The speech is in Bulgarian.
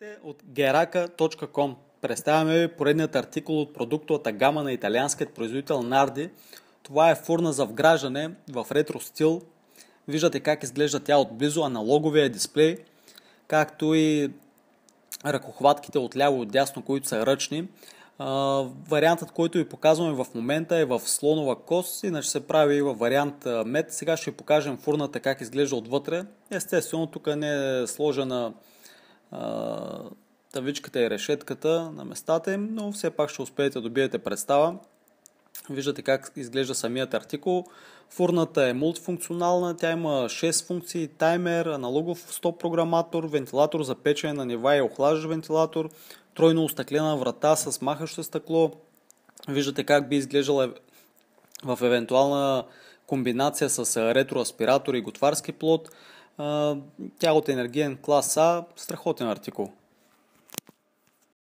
новините от geraka.com. Представяме ви поредният артикул от продуктовата гама на италианският производител Нарди. Това е фурна за вграждане в ретро стил. Виждате как изглежда тя отблизо, аналоговия дисплей, както и ръкохватките от ляво и от дясно, които са ръчни. вариантът, който ви показваме в момента е в слонова кос, иначе се прави и във вариант мед. Сега ще ви покажем фурната как изглежда отвътре. Естествено, тук не е сложена тавичката и решетката на местата им, но все пак ще успеете да добиете представа. Виждате как изглежда самият артикул. Фурната е мултифункционална, тя има 6 функции, таймер, аналогов стоп програматор, вентилатор за печене на нива и охлаждащ вентилатор, тройно остъклена врата с махащо стъкло. Виждате как би изглеждала е- в евентуална комбинация с ретроаспиратор и готварски плод тя е от енергиен клас А, страхотен артикул.